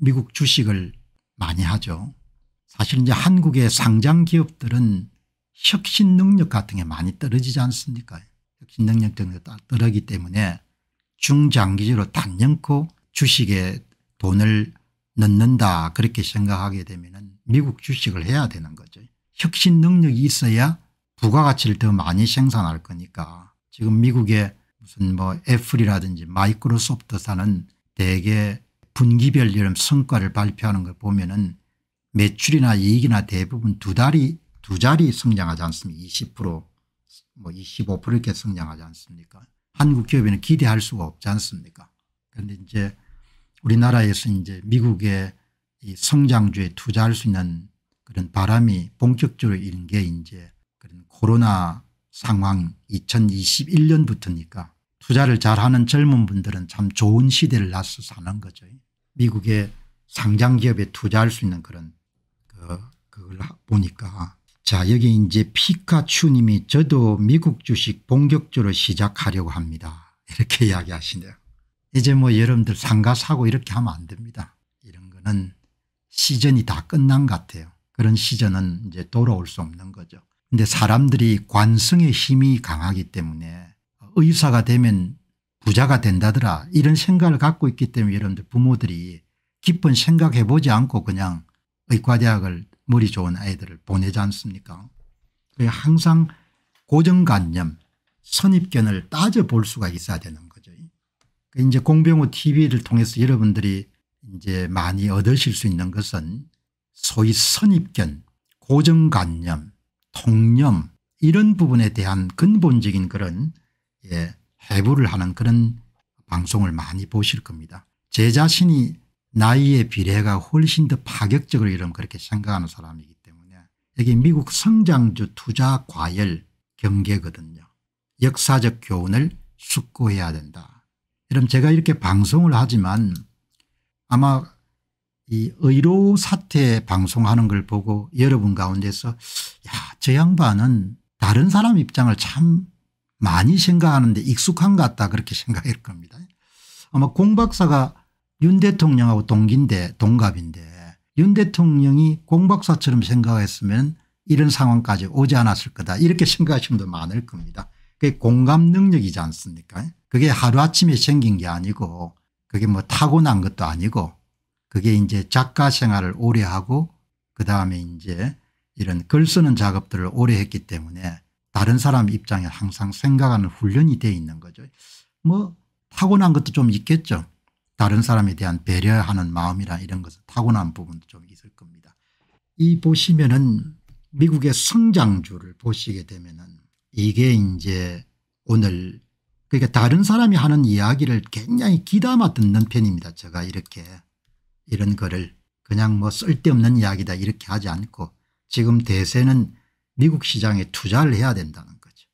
미국 주식을 많이 하죠. 사실 이제 한국의 상장 기업들은 혁신 능력 같은 게 많이 떨어지지 않습니까 혁신 능력 정도 떨어지기 때문에 중장기적으로 단연코 주식에 돈을 넣는다 그렇게 생각하게 되면 미국 주식을 해야 되는 거죠. 혁신 능력이 있어야 부가가치를 더 많이 생산할 거니까 지금 미국의 무슨 뭐 애플이라든지 마이크로소프트 사는 대개 분기별 이런 성과를 발표하는 걸 보면은 매출이나 이익이나 대부분 두 달이 두 자리 성장하지 않습니까? 20%뭐 25% 이렇게 성장하지 않습니까? 한국 기업에는 기대할 수가 없지 않습니까? 그런데 이제 우리나라에서 이제 미국의 이 성장주에 투자할 수 있는 그런 바람이 본격적으로 일은 게 이제 그런 코로나 상황 2021년부터니까 투자를 잘하는 젊은 분들은 참 좋은 시대를 나서 사는 거죠. 미국의 상장 기업에 투자할 수 있는 그런 그 그걸 보니까 자 여기 이제 피카츄님이 저도 미국 주식 본격적으로 시작하려고 합니다. 이렇게 이야기하시네요. 이제 뭐 여러분들 상가 사고 이렇게 하면 안 됩니다. 이런 거는 시즌이 다 끝난 것 같아요. 그런 시즌은 이제 돌아올 수 없는 거죠. 근데 사람들이 관성의 힘이 강하기 때문에 의사가 되면 부자가 된다더라 이런 생각을 갖고 있기 때문에 여러분들 부모들이 깊은 생각해 보지 않고 그냥 의과대학을 머리 좋은 아이들을 보내지 않습니까 항상 고정관념 선입견을 따져볼 수가 있어야 되는 거죠. 그 이제 공병호 tv를 통해서 여러분들이 이제 많이 얻으실 수 있는 것은 소위 선입견 고정관념 통념 이런 부분에 대한 근본적인 그런 예, 해부를 하는 그런 방송을 많이 보실 겁니다. 제 자신이 나이에 비례가 훨씬 더 파격적으로 이런 그렇게 생각하는 사람이기 때문에 여기 미국 성장주 투자 과열 경계거든요. 역사적 교훈을 숙고해야 된다. 여러 제가 이렇게 방송을 하지만 아마 이 의료 사태 방송하는 걸 보고 여러분 가운데서 야저 양반은 다른 사람 입장을 참 많이 생각하는데 익숙한 것 같다 그렇게 생각할 겁니다. 아마 공 박사가 윤 대통령하고 동기인데 동갑인데 윤 대통령이 공 박사처럼 생각했으면 이런 상황까지 오지 않았을 거다 이렇게 생각하시는 분도 많을 겁니다. 그게 공감 능력이지 않습니까 그게 하루아침에 생긴 게 아니고 그게 뭐 타고난 것도 아니고 그게 이제 작가 생활을 오래 하고 그다음에 이제 이런 글 쓰는 작업들을 오래 했기 때문에 다른 사람 입장에 항상 생각하는 훈련이 되어 있는 거죠. 뭐 타고난 것도 좀 있겠죠. 다른 사람에 대한 배려하는 마음이나 이런 것은 타고난 부분도 좀 있을 겁니다. 이 보시면은 미국의 성장주를 보시게 되면은 이게 이제 오늘 그러니까 다른 사람이 하는 이야기를 굉장히 귀담아 듣는 편입니다. 제가 이렇게 이런 거를 그냥 뭐 쓸데없는 이야기다 이렇게 하지 않고 지금 대세는 미국 시장에 투자를 해야 된다는 거죠.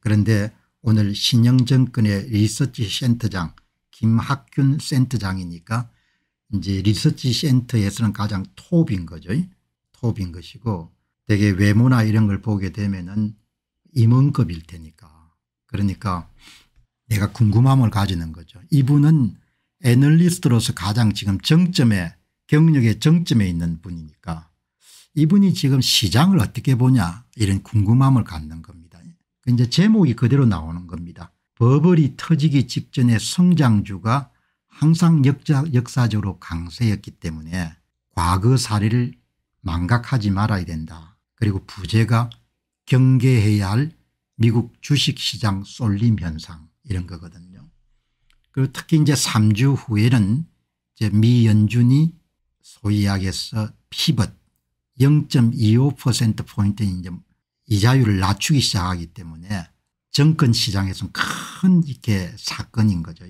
그런데 오늘 신영정권의 리서치 센터장 김학균 센터장이니까 이제 리서치 센터에서는 가장 톱인 거죠. 톱인 것이고 되게 외모나 이런 걸 보게 되면은 임원급일 테니까 그러니까 내가 궁금함을 가지는 거죠. 이분은 애널리스트로서 가장 지금 정점에 경력의 정점에 있는 분이니까 이분이 지금 시장을 어떻게 보냐 이런 궁금함을 갖는 겁니다. 그 이제 제목이 그대로 나오는 겁니다. 버블이 터지기 직전에 성장주가 항상 역자, 역사적으로 강세였기 때문에 과거 사례를 망각하지 말아야 된다. 그리고 부재가 경계해야 할 미국 주식시장 쏠림 현상 이런 거거든요. 그리고 특히 이제 3주 후에는 이제 미 연준이 소위 약에서 피벗 0.25%포인트 이제 이자율을 낮추기 시작하기 때문에 정권 시장에서는 큰 이렇게 사건인 거죠.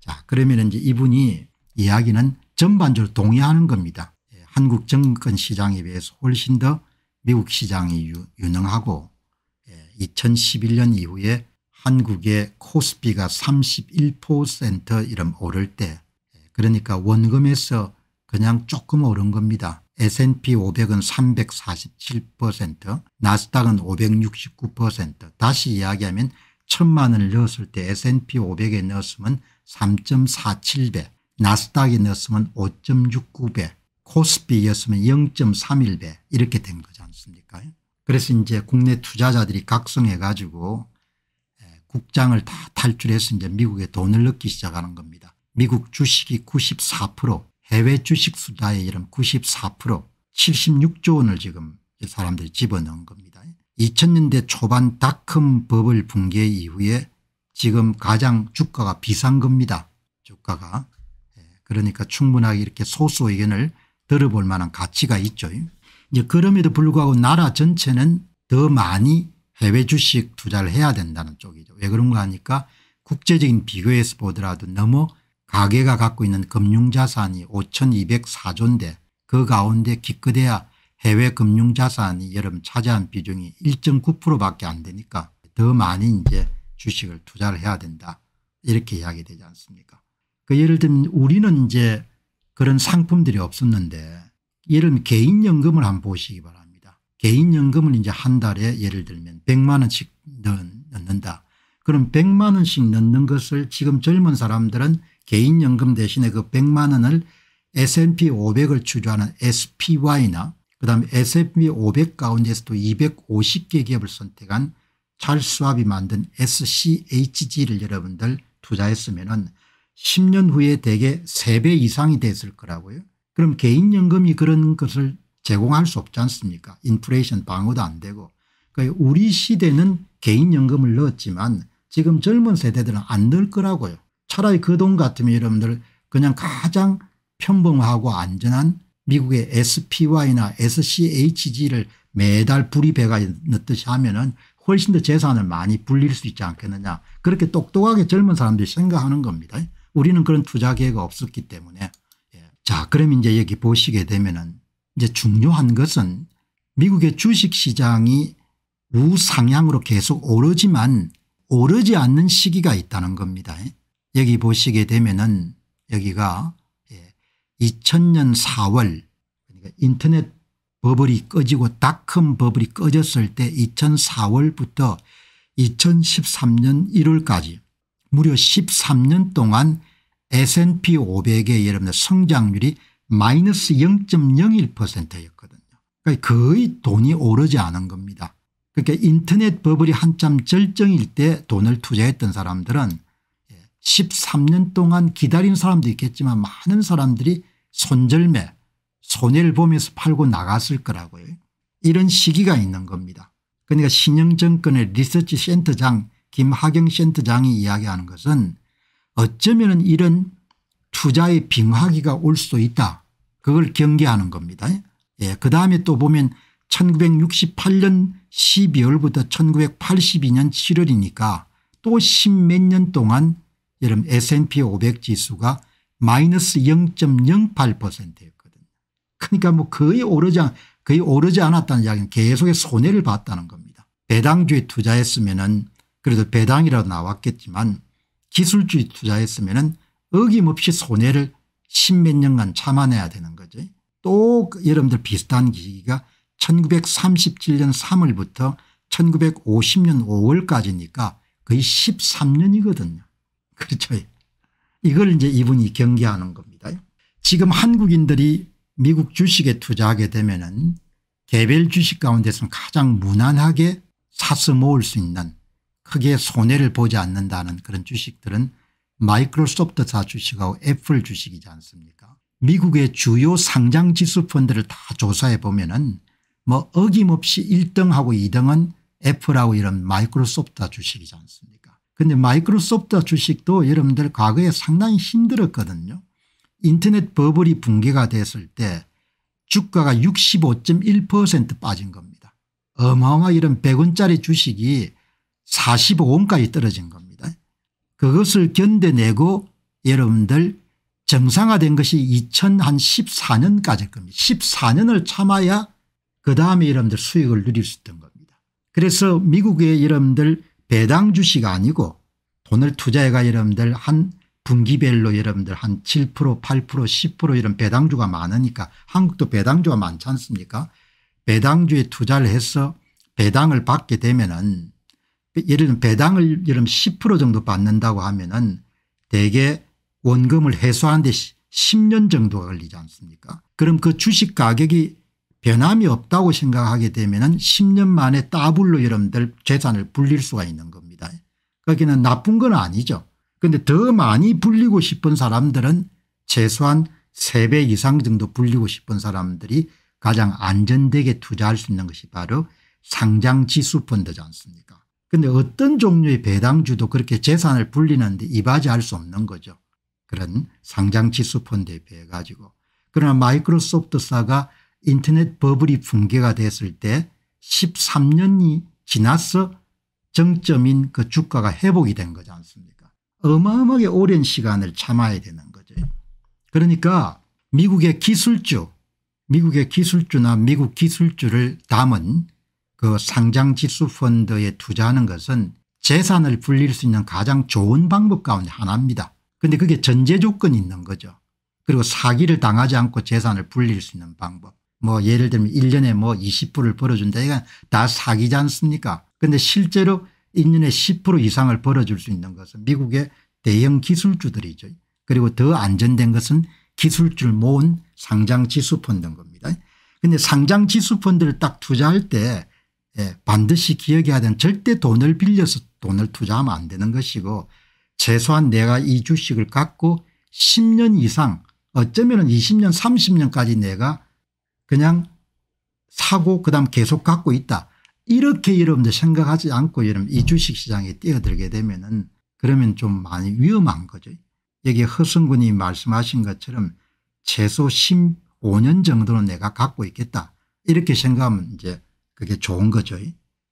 자, 그러면 이제 이분이 이야기는 전반적으로 동의하는 겁니다. 예, 한국 정권 시장에 비해서 훨씬 더 미국 시장이 유능하고 2011년 예, 이후에 한국의 코스피가 31% 이름 오를 때 예, 그러니까 원금에서 그냥 조금 오른 겁니다. S&P 500은 347% 나스닥은 569% 다시 이야기하면 천만 원을 넣었을 때 S&P 500에 넣었으면 3.47배 나스닥에 넣었으면 5.69배 코스피였으면 0.31배 이렇게 된 거지 않습니까 그래서 이제 국내 투자자들이 각성해 가지고 국장을 다 탈출해서 이제 미국에 돈을 넣기 시작하는 겁니다. 미국 주식이 94% 해외 주식 수자의 이런 94% 76조 원을 지금 사람들이 집어넣은 겁니다. 2000년대 초반 다컴 버블 붕괴 이후에 지금 가장 주가가 비싼 겁니다. 주가가. 예, 그러니까 충분하게 이렇게 소수 의견을 들어볼 만한 가치가 있죠. 이제 그럼에도 불구하고 나라 전체는 더 많이 해외 주식 투자를 해야 된다는 쪽이죠. 왜 그런가 하니까 국제적인 비교에서 보더라도 너무 가계가 갖고 있는 금융자산이 5204조인데 그 가운데 기껏해야 해외 금융자산이 여름 차지한 비중이 1.9%밖에 안 되니까 더 많이 이제 주식을 투자를 해야 된다 이렇게 이야기되지 않습니까 그 예를 들면 우리는 이제 그런 상품들이 없었는데 예를 들면 개인연금을 한번 보시기 바랍니다. 개인연금을 이제 한 달에 예를 들면 100만 원씩 넣는다. 그럼 100만 원씩 넣는 것을 지금 젊은 사람들은 개인연금 대신에 그 100만 원을 S&P 500을 주주하는 SPY나 그다음에 S&P 500 가운데서도 250개 기업을 선택한 찰스왑이 만든 SCHG를 여러분들 투자했으면 은 10년 후에 대개 3배 이상이 됐을 거라고요. 그럼 개인연금이 그런 것을 제공할 수 없지 않습니까 인플레이션 방어도 안 되고 그 우리 시대는 개인연금을 넣었지만 지금 젊은 세대들은 안 넣을 거라고요. 차라리 그 돈 같으면 여러분들 그냥 가장 평범하고 안전한 미국의 SPY나 SCHG를 매달 불이 배가 넣듯이 하면은 훨씬 더 재산을 많이 불릴 수 있지 않겠느냐 그렇게 똑똑하게 젊은 사람들이 생각하는 겁니다. 우리는 그런 투자 계획이 없었기 때문에 예. 자 그럼 이제 여기 보시게 되면은 이제 중요한 것은 미국의 주식시장이 우상향으로 계속 오르지만 오르지 않는 시기가 있다는 겁니다. 여기 보시게 되면은 여기가 2000년 예, 4월 그러니까 인터넷 버블이 꺼지고 닷컴 버블이 꺼졌을 때 2004월부터 2013년 1월까지 무려 13년 동안 S&P 500의 여러분들 성장률이 마이너스 0.01%였거든요. 그러니까 거의 돈이 오르지 않은 겁니다. 그러니까 인터넷 버블이 한참 절정일 때 돈을 투자했던 사람들은 13년 동안 기다린 사람도 있겠지만 많은 사람들이 손절매 손해를 보면서 팔고 나갔을 거라고요. 이런 시기가 있는 겁니다. 그러니까 신영정권의 리서치 센터장 김학영 센터장이 이야기하는 것은 어쩌면 이런 투자의 빙하기가 올 수도 있다. 그걸 경계하는 겁니다. 예, 그다음에 또 보면 1968년 12월부터 1982년 7월이니까 또 십몇 년 동안 여름 S&P 500 지수가 마이너스 0.08%였거든요. 그러니까 뭐 거의 오르지 거의 오르지 않았다는 이야기는 계속 손해를 봤다는 겁니다. 배당주에 투자했으면은 그래도 배당이라도 나왔겠지만 기술주에 투자했으면은 어김없이 손해를 십몇 년간 참아내야 되는 거죠. 또 그 여러분들 비슷한 기기가 1937년 3월부터 1950년 5월까지니까 거의 13년이거든요. 그렇죠. 예. 이걸 이제 이분이 경계하는 겁니다. 지금 한국인들이 미국 주식에 투자하게 되면은 개별 주식 가운데서는 가장 무난하게 사서 모을 수 있는 크게 손해를 보지 않는다는 그런 주식들은 마이크로소프트사 주식하고 애플 주식이지 않습니까 미국의 주요 상장 지수 펀드를 다 조사해 보면 은뭐 어김없이 1등하고 2등은 애플하고 이런 마이크로소프트사 주식이지 않습니까 근데 마이크로소프트 주식도 여러분들 과거에 상당히 힘들었거든요. 인터넷 버블이 붕괴가 됐을 때 주가가 65.1% 빠진 겁니다. 어마어마 이런 100원짜리 주식이 45원까지 떨어진 겁니다. 그것을 견뎌내고 여러분들 정상화된 것이 2014년까지일 겁니다. 14년을 참아야 그 다음에 여러분들 수익을 누릴 수 있던 겁니다. 그래서 미국의 여러분들 배당 주식이 아니고 돈을 투자해가 여러분들 한 분기별로 여러분들 한 7% 8% 10% 이런 배당주가 많으니까 한국도 배당주가 많지 않습니까 배당주에 투자를 해서 배당을 받게 되면은 예를 들면 배당을 예를 10% 정도 받는다고 하면은 대개 원금을 회수하는데 10년 정도가 걸리지 않습니까 그럼 그 주식 가격이 변함이 없다고 생각하게 되면 10년 만에 따블로 여러분들 재산을 불릴 수가 있는 겁니다. 거기는 나쁜 건 아니죠. 그런데 더 많이 불리고 싶은 사람들은 최소한 3배 이상 정도 불리고 싶은 사람들이 가장 안전되게 투자할 수 있는 것이 바로 상장 지수 펀드지 않습니까 그런데 어떤 종류의 배당주도 그렇게 재산을 불리는데 이바지할 수 없는 거죠. 그런 상장 지수 펀드에 비해 가지고 그러나 마이크로소프트사가 인터넷 버블이 붕괴가 됐을 때 13년이 지나서 정점인 그 주가가 회복이 된 거지 않습니까 어마어마하게 오랜 시간을 참아야 되는 거죠. 그러니까 미국의 기술주 미국의 기술주나 미국 기술주를 담은 그 상장지수 펀드에 투자하는 것은 재산을 불릴 수 있는 가장 좋은 방법 가운데 하나입니다. 그런데 그게 전제 조건이 있는 거죠. 그리고 사기를 당하지 않고 재산을 불릴 수 있는 방법. 뭐 예를 들면 1년에 뭐 20%를 벌어준다 이건 다 사기지 않습니까 그런데 실제로 1년에 10% 이상을 벌어줄 수 있는 것은 미국의 대형 기술주들이죠. 그리고 더 안전된 것은 기술주를 모은 상장 지수 펀드인 겁니다. 그런데 상장 지수 펀드를 딱 투자할 때 예, 반드시 기억해야 되는 절대 돈을 빌려서 돈을 투자하면 안 되는 것이고 최소한 내가 이 주식을 갖고 10년 이상 어쩌면 20년 30년까지 내가 그냥 사고 그다음 계속 갖고 있다. 이렇게 여러분들 생각하지 않고 여러분 이 주식시장에 뛰어들게 되면 은 그러면 좀 많이 위험한 거죠. 여기 허승군이 말씀하신 것처럼 최소 15년 정도는 내가 갖고 있겠다. 이렇게 생각하면 이제 그게 좋은 거죠.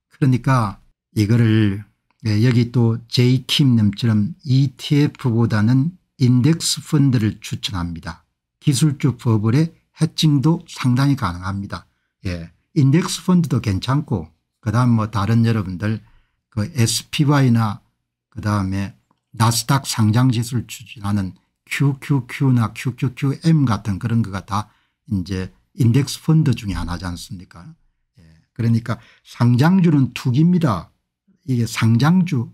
그러니까 이거를 예, 여기 또 제이킴님처럼 ETF보다는 인덱스 펀드를 추천합니다. 기술주 버블의 해칭도 상당히 가능합니다. 예. 인덱스 펀드도 괜찮고 그다음 뭐 다른 여러분들 그 SPY나 그다음에 나스닥 상장지수를 추진하는 QQQ나 QQQM 같은 그런 거가 다 이제 인덱스 펀드 중에 하나지 않습니까 예. 그러니까 상장주는 투기입니다. 이게 상장주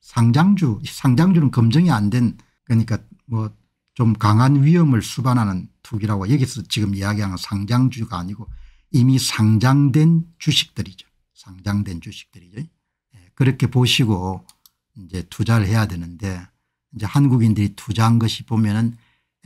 상장주 상장주는 검증이 안 된 그러니까 뭐좀 강한 위험을 수반하는 투기라고 여기서 지금 이야기하는 상장주가 아니고 이미 상장된 주식들이죠. 상장된 주식들이죠. 예, 그렇게 보시고 이제 투자를 해야 되는데 이제 한국인들이 투자한 것이 보면은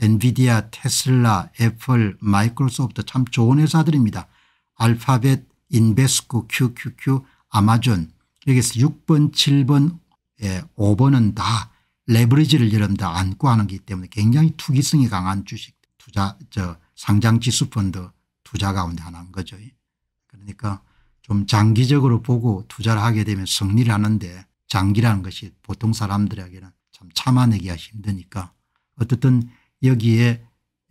엔비디아, 테슬라, 애플, 마이크로소프트 참 좋은 회사들입니다. 알파벳, 인베스코, QQQ, 아마존 여기서 6번, 7번, 5번은 예, 다 레버리지를 여러분들 안고 하는 기 때문에 굉장히 투기성이 강한 주식 투자 저 상장 지수 펀드 투자 가운데 하나인 거죠. 그러니까 좀 장기적으로 보고 투자를 하게 되면 승리를 하는데 장기라는 것이 보통 사람들에게는 참 참아내기가 힘드니까 어떻든 여기에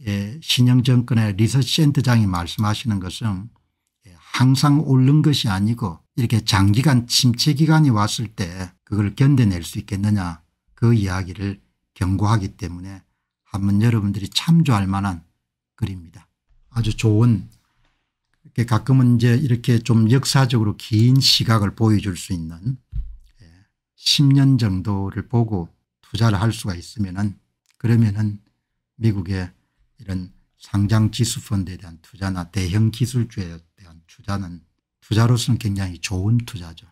예, 신영정권의 리서치 센터장이 말씀하시는 것은 예, 항상 오른 것이 아니고 이렇게 장기간 침체 기간이 왔을 때 그걸 견뎌낼 수 있겠느냐 그 이야기를 경고하기 때문에 한번 여러분들이 참조할 만한 글입니다. 아주 좋은 가끔은 이제 이렇게 좀 역사적으로 긴 시각을 보여줄 수 있는 10년 예, 정도를 보고 투자를 할 수가 있으면은 그러면은 미국의 이런 상장 지수 펀드에 대한 투자나 대형 기술주에 대한 투자는 투자로서는 굉장히 좋은 투자죠.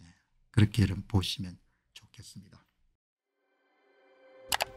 예, 그렇게 보시면 좋겠습니다.